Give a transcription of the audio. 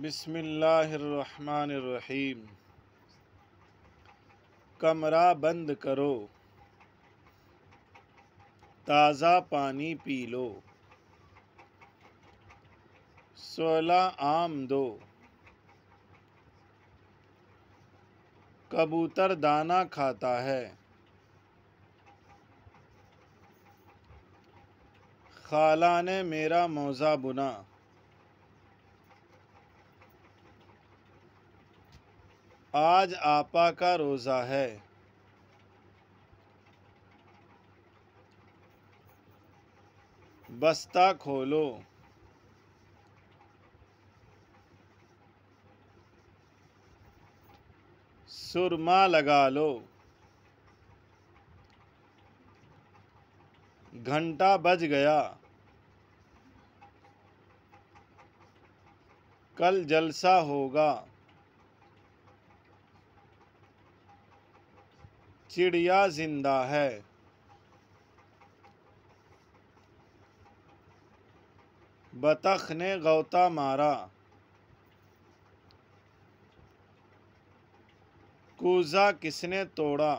बिसमीम कमरा बंद करो ताज़ा पानी पी लो सोलह आम दो कबूतर दाना खाता है खाला ने मेरा मोज़ा बुना आज आपा का रोज़ा है बस्ता खोलो सुरमा लगा लो घंटा बज गया कल जलसा होगा चिड़िया जिंदा है बतख ने गौता मारा कूजा किसने तोड़ा